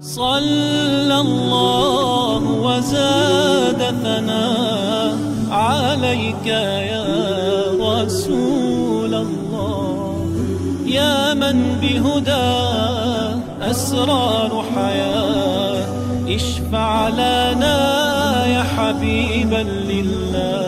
صلى الله وزاد ثناء عليك يا رسول الله يا من بهدى أسرار حياة اشفع لنا يا حبيبا لله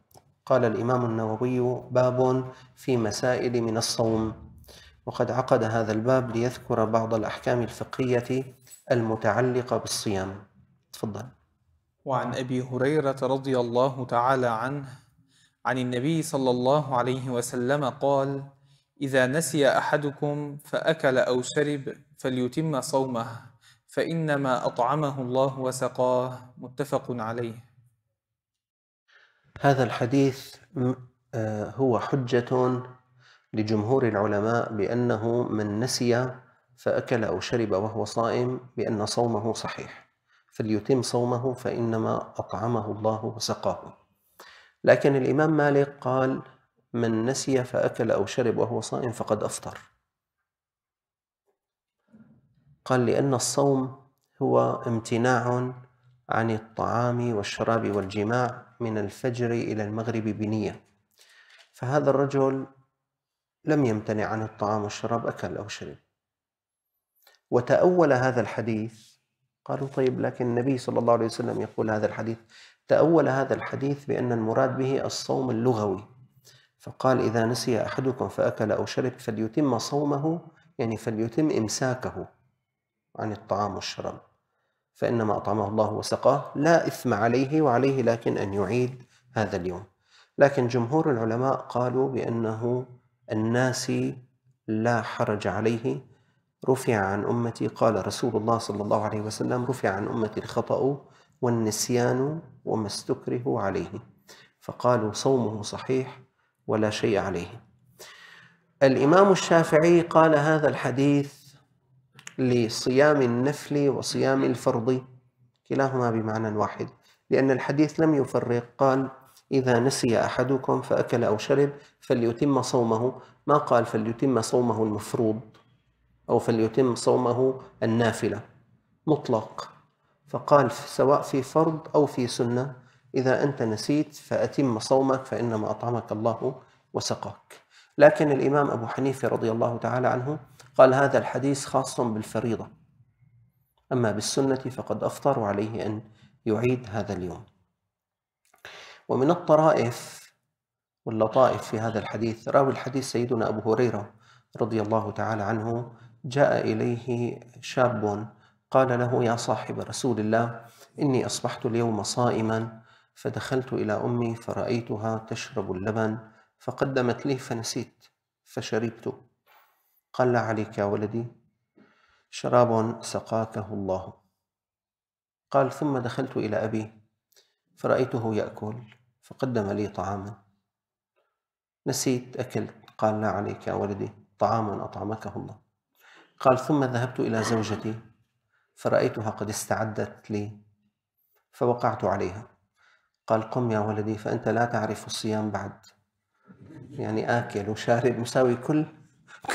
قال الإمام النووي باب في مسائل من الصوم وقد عقد هذا الباب ليذكر بعض الأحكام الفقهية المتعلقة بالصيام تفضل وعن أبي هريرة رضي الله تعالى عنه عن النبي صلى الله عليه وسلم قال إذا نسي أحدكم فأكل أو شرب فليتم صومه فإنما أطعمه الله وسقاه متفق عليه هذا الحديث آه، هو حجة لجمهور العلماء بأنه من نسي فأكل أو شرب وهو صائم بأن صومه صحيح فليتم صومه فإنما أطعمه الله وسقاه لكن الإمام مالك قال من نسي فأكل أو شرب وهو صائم فقد أفطر قال لأن الصوم هو امتناع عن الطعام والشراب والجماع من الفجر إلى المغرب بنية فهذا الرجل لم يمتنع عن الطعام والشراب أكل أو شرب وتأول هذا الحديث قالوا طيب لكن النبي صلى الله عليه وسلم يقول هذا الحديث تأول هذا الحديث بأن المراد به الصوم اللغوي فقال إذا نسي أحدكم فأكل أو شرب فليتم صومه يعني فليتم إمساكه عن الطعام والشراب فإنما أطعمه الله وسقاه لا إثم عليه وعليه لكن أن يعيد هذا اليوم لكن جمهور العلماء قالوا بأنه الناس لا حرج عليه رفع عن أمتي قال رسول الله صلى الله عليه وسلم رفع عن أمتي الخطأ والنسيان وما استكره عليه فقالوا صومه صحيح ولا شيء عليه الإمام الشافعي قال هذا الحديث لصيام النفل وصيام الفرض كلاهما بمعنى واحد لأن الحديث لم يفرق قال إذا نسي أحدكم فأكل أو شرب فليتم صومه ما قال فليتم صومه المفروض أو فليتم صومه النافلة مطلق فقال سواء في فرض أو في سنة إذا أنت نسيت فأتم صومك فإنما أطعمك الله وسقاك لكن الإمام أبو حنيفة رضي الله تعالى عنه قال هذا الحديث خاص بالفريضة أما بالسنة فقد أفطر وعليه أن يعيد هذا اليوم ومن الطرائف واللطائف في هذا الحديث راوي الحديث سيدنا أبو هريرة رضي الله تعالى عنه جاء إليه شاب قال له يا صاحب رسول الله إني أصبحت اليوم صائما فدخلت إلى أمي فرأيتها تشرب اللبن فقدمت لي فنسيت فشربت قال لا عليك يا ولدي شراب سقاكه الله قال ثم دخلت إلى أبي فرأيته يأكل فقدم لي طعاما نسيت أكلت قال لا عليك يا ولدي طعاما أطعمكه الله قال ثم ذهبت إلى زوجتي فرأيتها قد استعدت لي فوقعت عليها قال قم يا ولدي فأنت لا تعرف الصيام بعد يعني آكل وشارب مساوي كل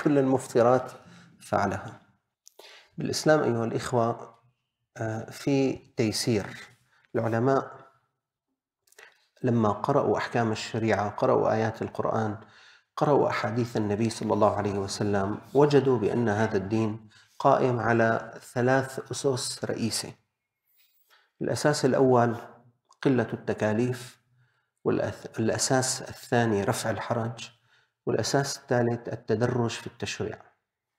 كل المفطرات فعلها بالإسلام أيها الإخوة آه، في تيسير العلماء لما قرأوا أحكام الشريعة قرأوا آيات القرآن قرأوا أحاديث النبي صلى الله عليه وسلم وجدوا بأن هذا الدين قائم على ثلاث أسس رئيسة الأساس الأول قلة التكاليف والأساس الثاني رفع الحرج والأساس الثالث التدرج في التشريع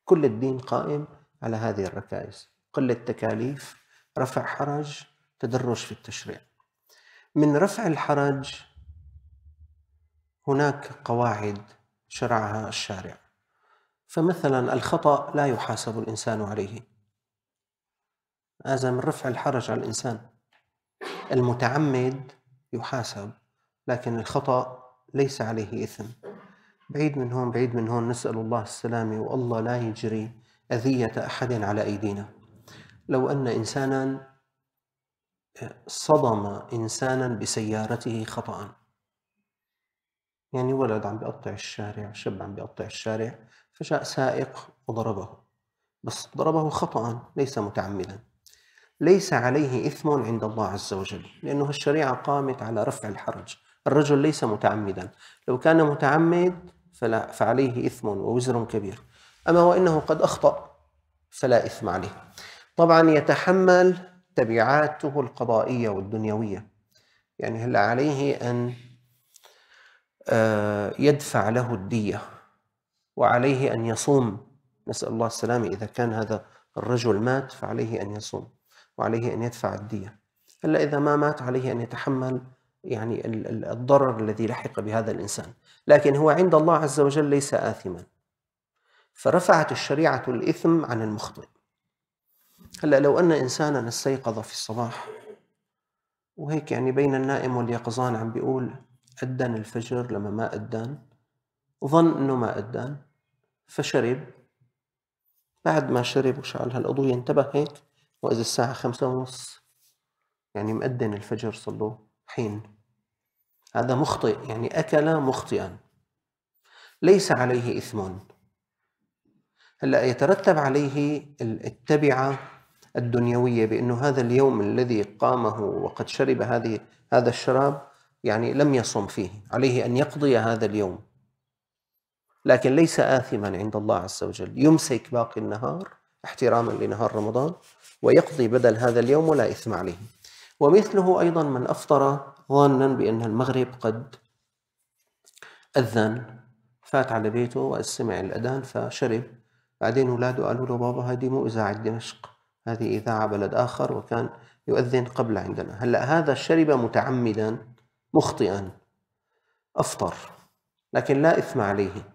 كل الدين قائم على هذه الركائز قلة تكاليف رفع حرج تدرج في التشريع من رفع الحرج هناك قواعد شرعها الشارع فمثلا الخطأ لا يحاسب الإنسان عليه هذا من رفع الحرج على الإنسان المتعمد يحاسب لكن الخطأ ليس عليه إثم بعيد من هون بعيد من هون نسأل الله السلامة والله لا يجري أذية أحد على أيدينا لو أن إنسانا صدم إنسانا بسيارته خطأ يعني ولد عم بيقطع الشارع شاب عم بيقطع الشارع فجاء سائق وضربه بس ضربه خطأ ليس متعمدا ليس عليه إثم عند الله عز وجل لأنه الشريعة قامت على رفع الحرج الرجل ليس متعمدا لو كان متعمد فلا فعليه إثم ووزر كبير أما وإنه قد أخطأ فلا إثم عليه طبعا يتحمل تبعاته القضائية والدنيوية يعني هلا عليه أن آه، يدفع له الدية وعليه أن يصوم نسأل الله السلامة إذا كان هذا الرجل مات فعليه أن يصوم وعليه أن يدفع الدية هلا إذا ما مات عليه أن يتحمل يعني الضرر الذي لحق بهذا الإنسان لكن هو عند الله عز وجل ليس آثما فرفعت الشريعة الإثم عن المخطئ هلا لو أن إنسانا استيقظ في الصباح وهيك يعني بين النائم واليقظان عم بيقول أدن الفجر لما ما أدن ظن أنه ما أدن فشرب بعد ما شرب وشعل هالقضية انتبه هيك وإذا الساعة خمسة ونص يعني مأدن الفجر صلوا حين هذا مخطئ يعني أكل مخطئا ليس عليه إثم هلا يترتب عليه التبعة الدنيوية بأنه هذا اليوم الذي قامه وقد شرب هذه هذا الشراب يعني لم يصم فيه عليه أن يقضي هذا اليوم لكن ليس آثما عند الله عز وجل يمسك باقي النهار احتراما لنهار رمضان ويقضي بدل هذا اليوم ولا إثم عليه ومثله أيضا من أفطر ظانا بأن المغرب قد أذن فات على بيته وسمع الأذان فشرب بعدين أولاده قالوا له بابا هذه مو إذاعة دمشق هذه إذاعة بلد آخر وكان يؤذن قبل عندنا هلأ هذا شرب متعمدا مخطئا أفطر لكن لا إثم عليه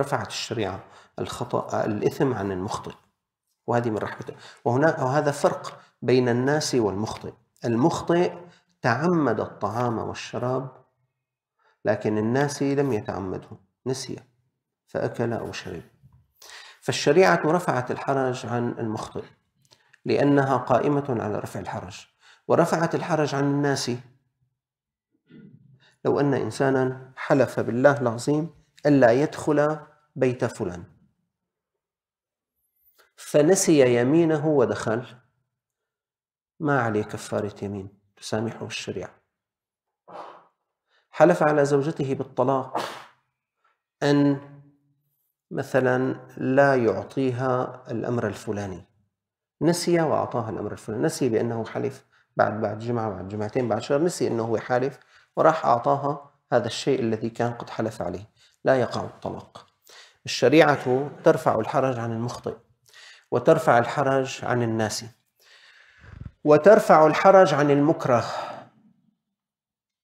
رفعت الشريعة الخطأ الإثم عن المخطئ وهذه من رحمته وهناك وهذا فرق بين الناس والمخطئ المخطئ تعمد الطعام والشراب لكن الناس لم يتعمده نسي فأكل أو شرب فالشريعة رفعت الحرج عن المخطئ لأنها قائمة على رفع الحرج ورفعت الحرج عن الناس لو أن إنسانا حلف بالله العظيم ألا يدخل بيت فلان فنسي يمينه ودخل ما عليه كفارة يمين تسامحه الشريعة حلف على زوجته بالطلاق أن مثلا لا يعطيها الأمر الفلاني نسي وأعطاها الأمر الفلاني نسي بأنه حلف بعد بعد جمعة بعد جمعتين بعد شهر نسي أنه هو حالف وراح أعطاها هذا الشيء الذي كان قد حلف عليه لا يقع الطلاق الشريعة ترفع الحرج عن المخطئ وترفع الحرج عن الناسي وترفع الحرج عن المكره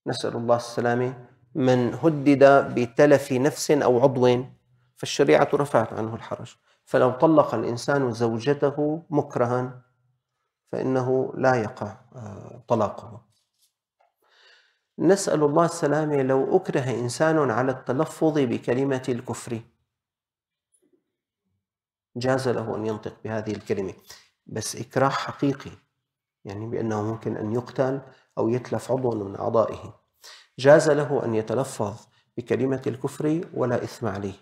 نسأل الله السلامة من هدد بتلف نفس أو عضو فالشريعة رفعت عنه الحرج فلو طلق الإنسان زوجته مكرها فإنه لا يقع آه، طلاقه نسأل الله السلامة لو أكره إنسان على التلفظ بكلمة الكفر جاز له أن ينطق بهذه الكلمة بس إكراه حقيقي يعني بأنه ممكن أن يقتل أو يتلف عضو من أعضائه جاز له أن يتلفظ بكلمة الكفر ولا إثم عليه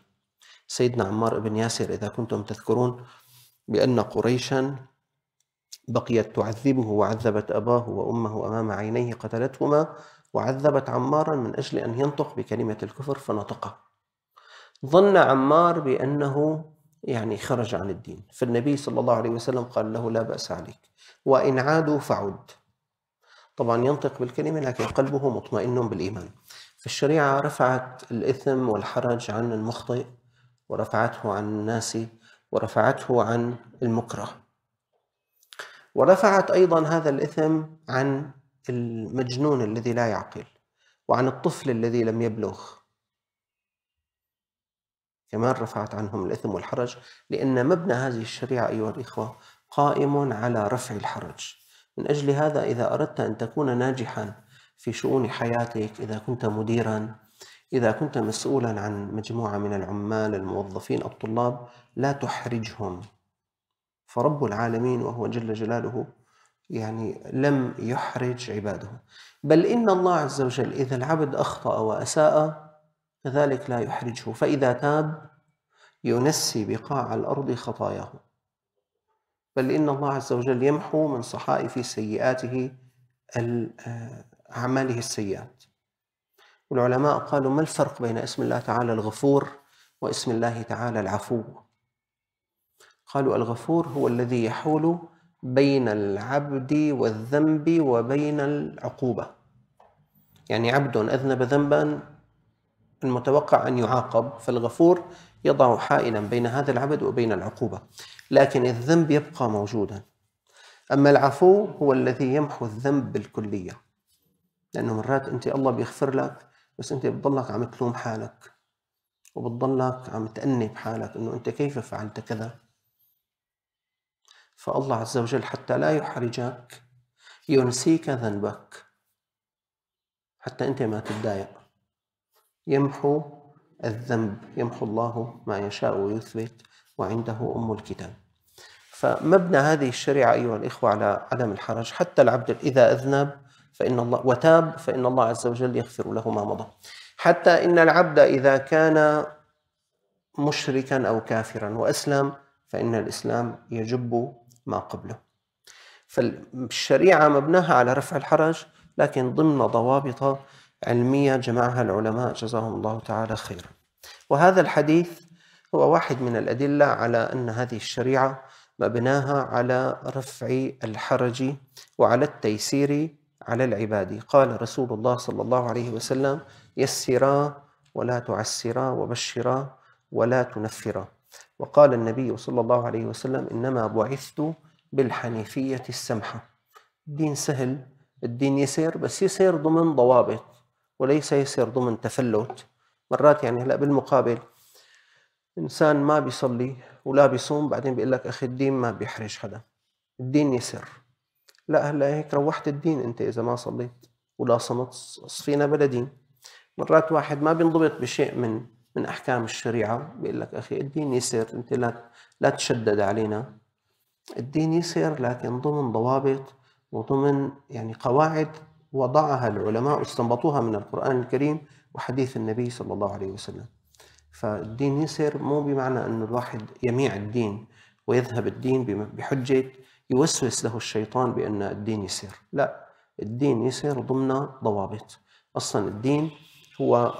سيدنا عمار بن ياسر إذا كنتم تذكرون بأن قريشا بقيت تعذبه وعذبت أباه وأمه أمام عينيه قتلتهما وعذبت عمارا من أجل أن ينطق بكلمة الكفر فنطقه ظن عمار بأنه يعني خرج عن الدين فالنبي صلى الله عليه وسلم قال له لا بأس عليك وإن عادوا فعد طبعا ينطق بالكلمة لكن قلبه مطمئن بالإيمان فالشريعة رفعت الإثم والحرج عن المخطئ ورفعته عن الناسي ورفعته عن المكره ورفعت أيضا هذا الإثم عن المجنون الذي لا يعقل وعن الطفل الذي لم يبلغ كمان رفعت عنهم الإثم والحرج لأن مبنى هذه الشريعة أيها الإخوة قائم على رفع الحرج من أجل هذا إذا أردت أن تكون ناجحا في شؤون حياتك إذا كنت مديرا إذا كنت مسؤولا عن مجموعة من العمال الموظفين الطلاب لا تحرجهم فرب العالمين وهو جل جلاله يعني لم يحرج عباده بل إن الله عز وجل إذا العبد أخطأ وأساء كذلك لا يحرجه فإذا تاب ينسي بقاع الأرض خطاياه بل إن الله عز وجل يمحو من صحائف سيئاته آه، أعماله السيئات والعلماء قالوا ما الفرق بين اسم الله تعالى الغفور واسم الله تعالى العفو قالوا الغفور هو الذي يحول بين العبد والذنب وبين العقوبة يعني عبد أذنب ذنبا المتوقع أن يعاقب فالغفور يضع حائلا بين هذا العبد وبين العقوبة لكن الذنب يبقى موجودا أما العفو هو الذي يمحو الذنب بالكلية لأنه مرات أنت الله بيغفر لك بس أنت بتضلك عم تلوم حالك وبتضلك عم تأني بحالك أنه أنت كيف فعلت كذا فالله عز وجل حتى لا يحرجك ينسيك ذنبك حتى أنت ما تتضايق يمحو الذنب يمحو الله ما يشاء ويثبت وعنده أم الكتاب فمبنى هذه الشريعة أيها الإخوة على عدم الحرج حتى العبد إذا أذنب فإن الله وتاب فإن الله عز وجل يغفر له ما مضى حتى إن العبد إذا كان مشركا أو كافرا وأسلم فإن الإسلام يجب ما قبله فالشريعة مبناها على رفع الحرج لكن ضمن ضوابط علمية جمعها العلماء جزاهم الله تعالى خيرا وهذا الحديث هو واحد من الأدلة على أن هذه الشريعة مبناها على رفع الحرج وعلى التيسير على العباد قال رسول الله صلى الله عليه وسلم يسرا ولا تعسرا وبشرا ولا تنفرا وقال النبي صلى الله عليه وسلم إنما بعثت بالحنيفية السمحة الدين سهل الدين يسير بس يسير ضمن ضوابط وليس يصير ضمن تفلت مرات يعني هلا بالمقابل انسان ما بيصلي ولا بيصوم بعدين بيقول لك اخي الدين ما بيحرج حدا الدين يسر لا هلا هيك روحت الدين انت اذا ما صليت ولا صمت صفينا بلا دين مرات واحد ما بينضبط بشيء من من احكام الشريعه بيقول لك اخي الدين يسر انت لا لا تشدد علينا الدين يسر لكن ضمن ضوابط وضمن يعني قواعد وضعها العلماء استنبطوها من القرآن الكريم وحديث النبي صلى الله عليه وسلم فالدين يسر مو بمعنى أن الواحد يميع الدين ويذهب الدين بحجة يوسوس له الشيطان بأن الدين يسر لا الدين يسر ضمن ضوابط أصلا الدين هو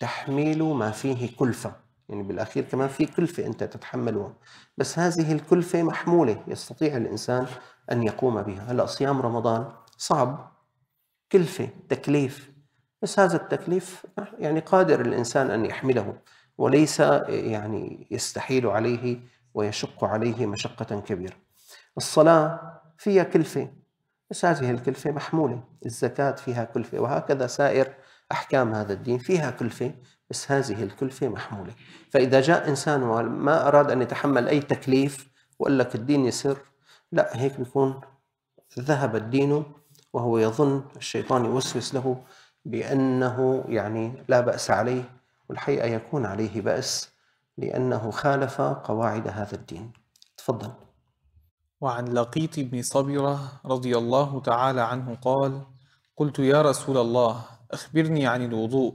تحميل ما فيه كلفة يعني بالأخير كمان في كلفة أنت تتحملها بس هذه الكلفة محمولة يستطيع الإنسان أن يقوم بها هلأ صيام رمضان صعب كلفة تكليف بس هذا التكليف يعني قادر الإنسان أن يحمله وليس يعني يستحيل عليه ويشق عليه مشقة كبيرة الصلاة فيها كلفة بس هذه الكلفة محمولة الزكاة فيها كلفة وهكذا سائر أحكام هذا الدين فيها كلفة بس هذه الكلفة محمولة فإذا جاء إنسان وما أراد أن يتحمل أي تكليف وقال لك الدين يسر لا هيك بيكون ذهب الدين وهو يظن الشيطان يوسوس له بأنه يعني لا بأس عليه والحقيقة يكون عليه بأس لأنه خالف قواعد هذا الدين تفضل وعن لقيط بن صبرة رضي الله تعالى عنه قال قلت يا رسول الله أخبرني عن الوضوء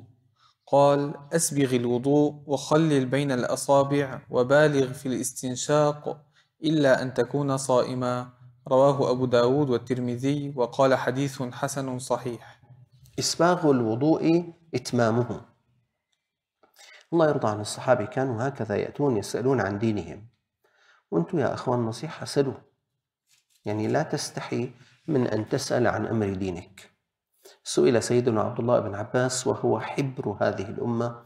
قال أسبغ الوضوء وخلل بين الأصابع وبالغ في الاستنشاق إلا أن تكون صائما رواه أبو داود والترمذي وقال حديث حسن صحيح إسباغ الوضوء إتمامه الله يرضى عن الصحابة كانوا هكذا يأتون يسألون عن دينهم وانتم يا أخوان نصيحة سلوا يعني لا تستحي من أن تسأل عن أمر دينك سئل سيدنا عبد الله بن عباس وهو حبر هذه الأمة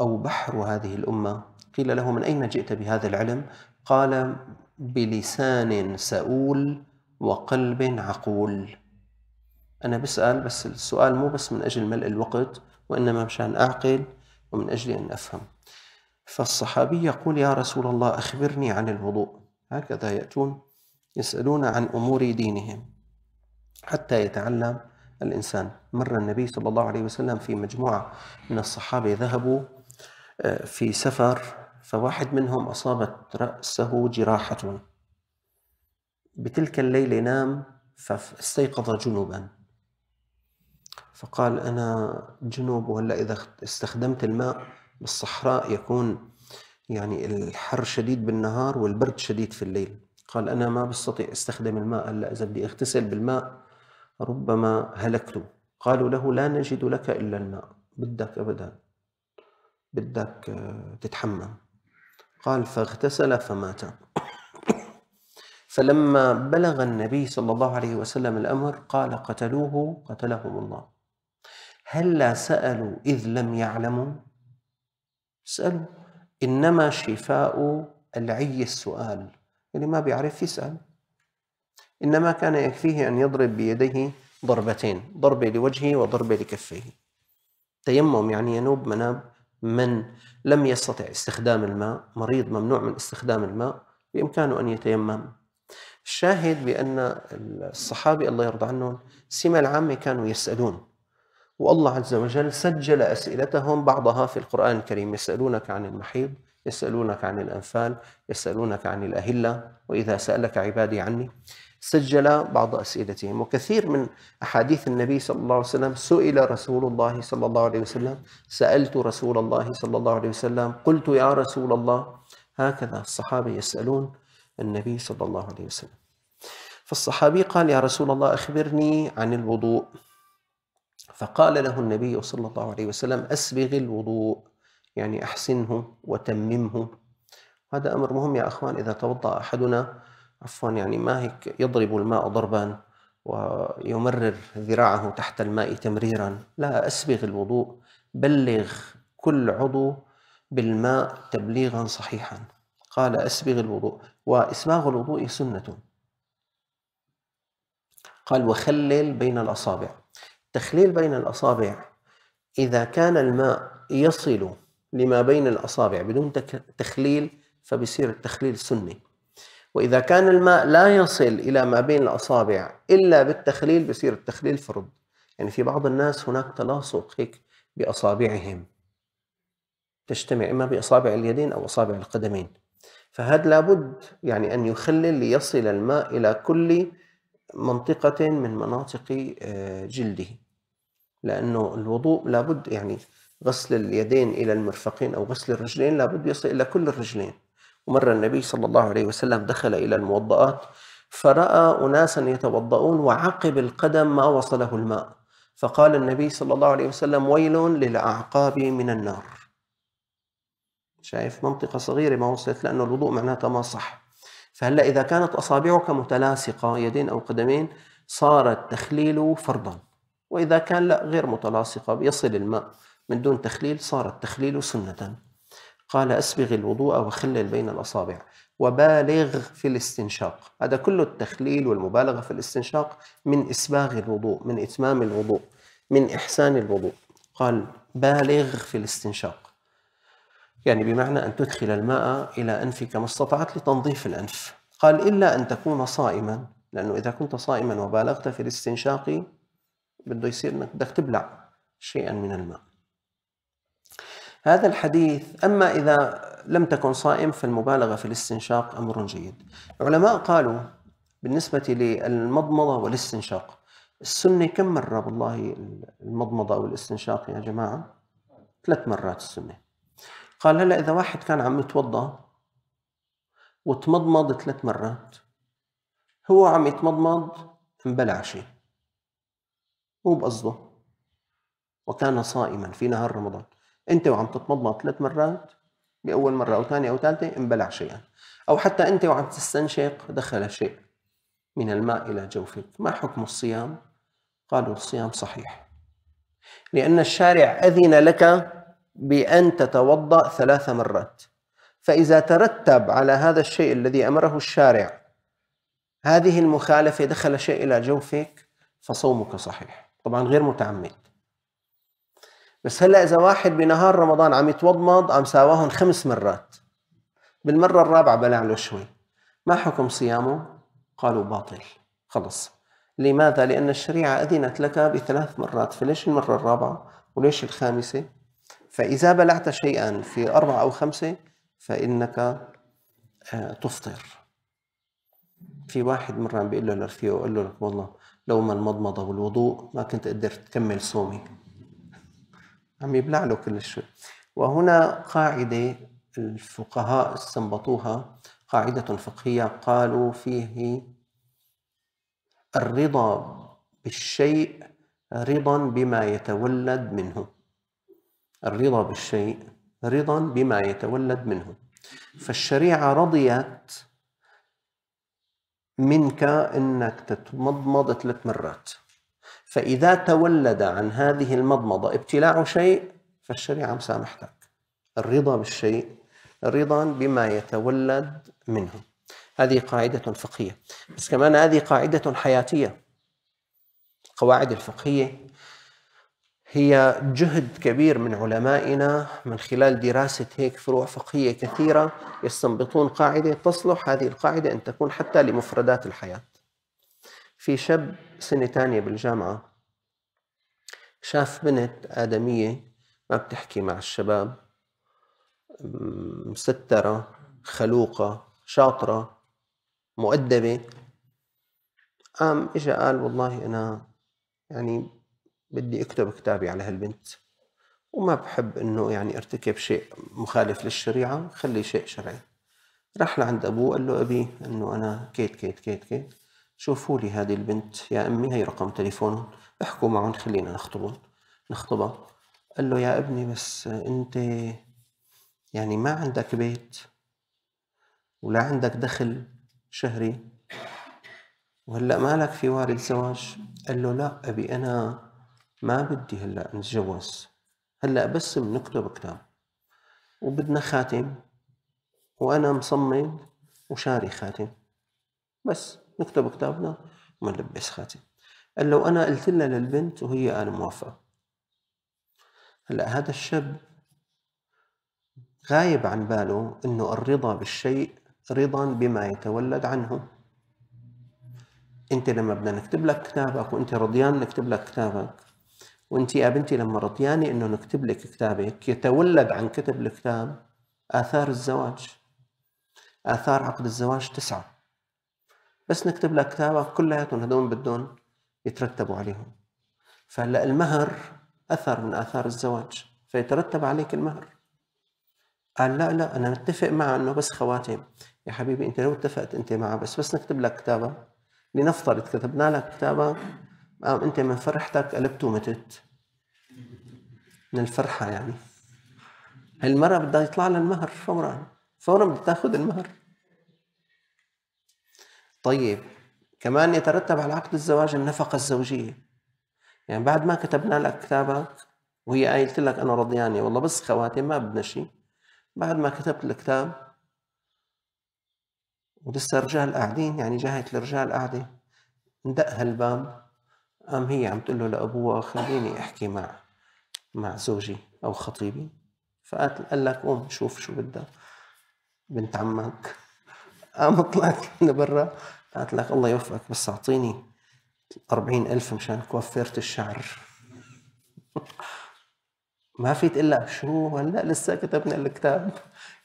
أو بحر هذه الأمة قيل له من أين جئت بهذا العلم قال بلسان سؤول وقلب عقول أنا بسأل بس السؤال مو بس من أجل ملء الوقت وإنما مشان أعقل ومن أجل أن أفهم فالصحابي يقول يا رسول الله أخبرني عن الوضوء هكذا يأتون يسألون عن أمور دينهم حتى يتعلم الإنسان مر النبي صلى الله عليه وسلم في مجموعة من الصحابة ذهبوا آه، في سفر فواحد منهم أصابت رأسه جراحة بتلك الليلة نام فاستيقظ جنوبا فقال أنا جنوب وهلأ إذا استخدمت الماء بالصحراء يكون يعني الحر شديد بالنهار والبرد شديد في الليل قال أنا ما بستطيع استخدم الماء هلأ إذا بدي أغتسل بالماء ربما هلكت قالوا له لا نجد لك إلا الماء بدك أبدا بدك تتحمم قال فاغتسل فمات فلما بلغ النبي صلى الله عليه وسلم الأمر قال قتلوه قتلهم الله هلا لا سألوا إذ لم يعلموا سألوا إنما شفاء العي السؤال اللي يعني ما بيعرف يسأل إنما كان يكفيه أن يضرب بيديه ضربتين ضربة لوجهه وضربة لكفيه تيمم يعني ينوب مناب من لم يستطع استخدام الماء مريض ممنوع من استخدام الماء بإمكانه أن يتيمم الشاهد بأن الصحابة الله يرضى عنهم سمة العامة كانوا يسألون والله عز وجل سجل أسئلتهم بعضها في القرآن الكريم يسألونك عن المحيض يسألونك عن الأنفال يسألونك عن الأهلة وإذا سألك عبادي عني سجل بعض أسئلتهم وكثير من أحاديث النبي صلى الله عليه وسلم سئل رسول الله صلى الله عليه وسلم سألت رسول الله صلى الله عليه وسلم قلت يا رسول الله هكذا الصحابة يسألون النبي صلى الله عليه وسلم فالصحابي قال يا رسول الله أخبرني عن الوضوء فقال له النبي صلى الله عليه وسلم أسبغ الوضوء يعني أحسنه وتممه هذا أمر مهم يا أخوان إذا توضأ أحدنا عفوا يعني ما هيك يضرب الماء ضربا ويمرر ذراعه تحت الماء تمريرا لا أسبغ الوضوء بلغ كل عضو بالماء تبليغا صحيحا قال أسبغ الوضوء وإسباغ الوضوء سنة قال وخلل بين الأصابع تخليل بين الأصابع إذا كان الماء يصل لما بين الأصابع بدون تخليل فبصير التخليل سني وإذا كان الماء لا يصل إلى ما بين الأصابع إلا بالتخليل بصير التخليل فرض يعني في بعض الناس هناك تلاصق هيك بأصابعهم تجتمع إما بأصابع اليدين أو أصابع القدمين فهذا لابد يعني أن يخلل ليصل الماء إلى كل منطقة من مناطق آه، جلده لأنه الوضوء لابد يعني غسل اليدين إلى المرفقين أو غسل الرجلين لابد يصل إلى كل الرجلين ومرة النبي صلى الله عليه وسلم دخل إلى الموضآت فرأى أناسا يتوضؤون وعقب القدم ما وصله الماء فقال النبي صلى الله عليه وسلم ويل للأعقاب من النار شايف منطقة صغيرة ما وصلت لأنه الوضوء معناتها ما صح فهلا إذا كانت أصابعك متلاصقة يدين أو قدمين صار التخليل فرضا وإذا كان لا غير متلاصقة يصل الماء من دون تخليل صار التخليل سنة قال أسبغ الوضوء وخلل بين الأصابع وبالغ في الاستنشاق هذا كله التخليل والمبالغة في الاستنشاق من إسباغ الوضوء من إتمام الوضوء من إحسان الوضوء قال بالغ في الاستنشاق يعني بمعنى أن تدخل الماء إلى أنفك ما استطعت لتنظيف الأنف قال إلا أن تكون صائما لأنه إذا كنت صائما وبالغت في الاستنشاق بده يصير أنك بدك تبلع شيئا من الماء هذا الحديث أما إذا لم تكن صائم فالمبالغة في الاستنشاق أمر جيد العلماء قالوا بالنسبة للمضمضة والاستنشاق السنة كم مرة والله المضمضة أو الاستنشاق يا جماعة ثلاث مرات السنة قال هلا إذا واحد كان عم يتوضأ وتمضمض ثلاث مرات هو عم يتمضمض مبلع شيء مو بقصده وكان صائما في نهار رمضان انت وعم تتمضمض ثلاث مرات باول مره او ثانيه او ثالثه انبلع شيئا او حتى انت وعم تستنشق دخل شيء من الماء الى جوفك ما حكم الصيام قالوا الصيام صحيح لان الشارع اذن لك بان تتوضا ثلاث مرات فاذا ترتب على هذا الشيء الذي امره الشارع هذه المخالفه دخل شيء الى جوفك فصومك صحيح طبعا غير متعمد بس هلا اذا واحد بنهار رمضان عم يتوضمض عم ساواهم خمس مرات بالمره الرابعه بلع له شوي ما حكم صيامه قالوا باطل خلص لماذا لان الشريعه اذنت لك بثلاث مرات فليش المره الرابعه وليش الخامسه فاذا بلعت شيئا في اربعه او خمسه فانك آه، تفطر في واحد مرة عم بيقول له لرفيقه قال له لك والله ما المضمضة والوضوء ما كنت قدرت تكمل صومي عم يبلع له كل شيء وهنا قاعدة الفقهاء استنبطوها قاعدة فقهية قالوا فيه الرضا بالشيء رضا بما يتولد منه الرضا بالشيء رضا بما يتولد منه فالشريعة رضيت منك انك تتمضمض ثلاث مرات فإذا تولد عن هذه المضمضة ابتلاع شيء فالشريعة مسامحتك الرضا بالشيء رضا بما يتولد منه هذه قاعدة فقهية بس كمان هذه قاعدة حياتية القواعد الفقهية هي جهد كبير من علمائنا من خلال دراسة هيك فروع فقهية كثيرة يستنبطون قاعدة تصلح هذه القاعدة أن تكون حتى لمفردات الحياة في شاب سنة تانية بالجامعة شاف بنت آدمية ما بتحكي مع الشباب مسترة خلوقة شاطرة مؤدبة قام إجا قال والله أنا يعني بدي أكتب كتابي على هالبنت وما بحب إنه يعني ارتكب شيء مخالف للشريعة خلي شيء شرعي راح لعند أبوه قال له أبي إنه أنا كيت كيت كيت كيت شوفوا لي هذه البنت يا امي هي رقم تليفون احكوا معهم خلينا نخطبه نخطبها قال له يا ابني بس انت يعني ما عندك بيت ولا عندك دخل شهري وهلا مالك في وارد زواج قال له لا ابي انا ما بدي هلا نتجوز هلا بس بنكتب كتاب وبدنا خاتم وانا مصمم وشاري خاتم بس نكتب كتابنا وما نلبس خاتم قال لو أنا قلت لها للبنت وهي أنا موافقة هلا هذا الشاب غايب عن باله أنه الرضا بالشيء رضا بما يتولد عنه أنت لما بدنا نكتب لك كتابك وأنت رضيان نكتب لك كتابك وأنت يا بنتي لما رضيانة أنه نكتب لك كتابك يتولد عن كتب الكتاب آثار الزواج آثار عقد الزواج تسعة بس نكتب لك كتابك كلياتهم هدول بدهم يترتبوا عليهم فهلا المهر اثر من اثار الزواج فيترتب عليك المهر قال لا لا انا متفق معه انه بس خواتم يا حبيبي انت لو اتفقت انت معه بس بس نكتب لك كتابه لنفترض كتبنا لك كتابه قام انت من فرحتك قلبت ومتت من الفرحه يعني هالمره بدها يطلع لها المهر فورا فورا بدها تاخذ المهر طيب كمان يترتب على عقد الزواج النفقة الزوجية يعني بعد ما كتبنا لك كتابك وهي قايلت لك أنا رضيانة والله بس خواتم ما بدنا شيء بعد ما كتبت الكتاب ولسه الرجال قاعدين يعني جهة الرجال قاعدة اندق هالباب قام هي عم تقول له لأبوها خليني أحكي مع مع زوجي أو خطيبي فقال لك قوم شوف شو بدها بنت عمك قام طلعت من برا قالت لك الله يوفقك بس اعطيني 40000 ألف مشانك الشعر ما في تقول لك شو هلا لسه كتبنا الكتاب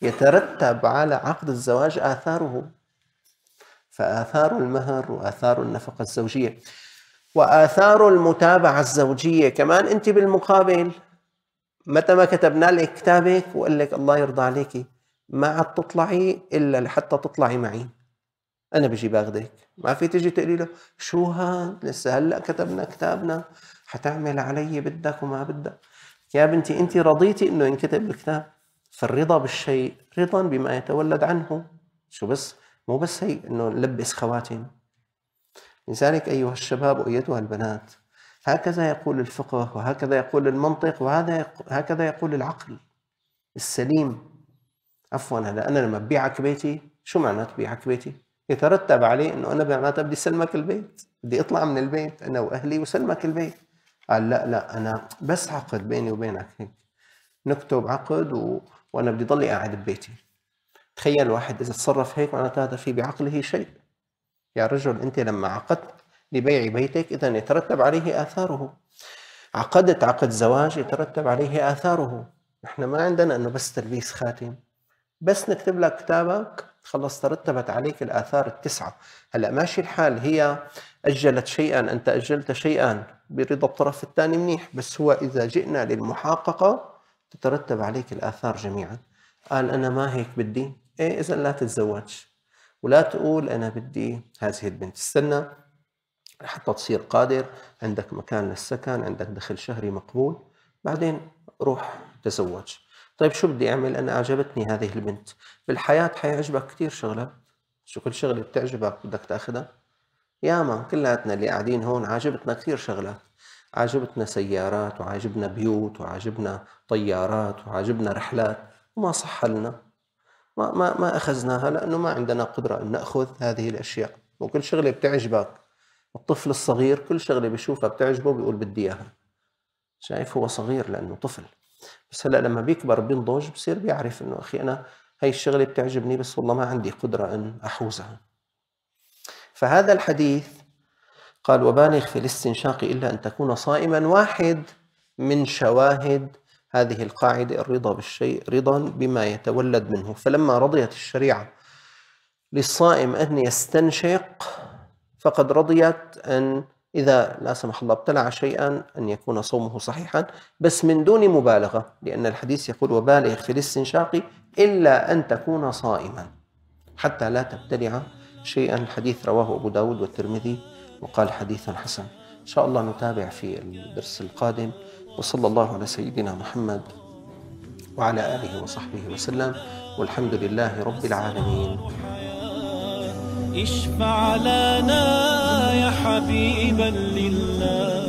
يترتب على عقد الزواج آثاره فآثار المهر وآثار النفقة الزوجية وآثار المتابعة الزوجية كمان أنت بالمقابل متى ما كتبنا لك كتابك وقال لك الله يرضى عليكي ما عاد تطلعي الا لحتى تطلعي معي انا بجي باخذك ما في تجي تقولي له شو هاد لسه هلا كتبنا كتابنا حتعمل علي بدك وما بدك يا بنتي انت رضيتي انه ينكتب الكتاب فالرضا بالشيء رضا بما يتولد عنه شو بس مو بس هي انه نلبس خواتم لذلك ايها الشباب وايتها البنات هكذا يقول الفقه وهكذا يقول المنطق وهذا هكذا يقول العقل السليم عفوا هلا انا لما ببيعك بيتي شو معناته ببيعك بيتي؟ يترتب عليه انه انا معناتها بدي سلمك البيت، بدي اطلع من البيت انا واهلي وسلمك البيت. قال لا لا انا بس عقد بيني وبينك هيك. نكتب عقد و... وانا بدي ضلي قاعد ببيتي. تخيل واحد اذا تصرف هيك معناتها هذا في بعقله شيء. يا رجل انت لما عقدت لبيع بيتك اذا يترتب عليه اثاره. عقدت عقد زواج يترتب عليه اثاره. نحن ما عندنا انه بس تلبيس خاتم. بس نكتب لك كتابك خلص ترتبت عليك الآثار التسعة هلأ ماشي الحال هي أجلت شيئا أنت أجلت شيئا برضا الطرف الثاني منيح بس هو إذا جئنا للمحققة تترتب عليك الآثار جميعا قال أنا ما هيك بدي إيه إذا لا تتزوج ولا تقول أنا بدي هذه البنت استنى حتى تصير قادر عندك مكان للسكن عندك دخل شهري مقبول بعدين روح تزوج طيب شو بدي أعمل أنا أعجبتني هذه البنت بالحياة حيعجبك كثير شغلة شو كل شغلة بتعجبك بدك تاخذها ياما كلياتنا اللي قاعدين هون عاجبتنا كثير شغلات عاجبتنا سيارات وعاجبنا بيوت وعاجبنا طيارات وعاجبنا رحلات وما صح لنا ما ما ما اخذناها لانه ما عندنا قدره ان ناخذ هذه الاشياء وكل شغله بتعجبك الطفل الصغير كل شغله بشوفها بتعجبه بيقول بدي اياها شايف هو صغير لانه طفل بس هلا لما بيكبر بينضج بصير بيعرف انه اخي انا هي الشغله بتعجبني بس والله ما عندي قدره ان احوزها فهذا الحديث قال وبالغ في الاستنشاق الا ان تكون صائما واحد من شواهد هذه القاعده الرضا بالشيء رضا بما يتولد منه فلما رضيت الشريعه للصائم ان يستنشق فقد رضيت ان إذا لا سمح الله ابتلع شيئا أن يكون صومه صحيحا بس من دون مبالغة لأن الحديث يقول وبالغ في الاستنشاق إلا أن تكون صائما حتى لا تبتلع شيئا الحديث رواه أبو داود والترمذي وقال حديث حسن إن شاء الله نتابع في الدرس القادم وصلى الله على سيدنا محمد وعلى آله وصحبه وسلم والحمد لله رب العالمين اشفع لنا يا حبيبا لله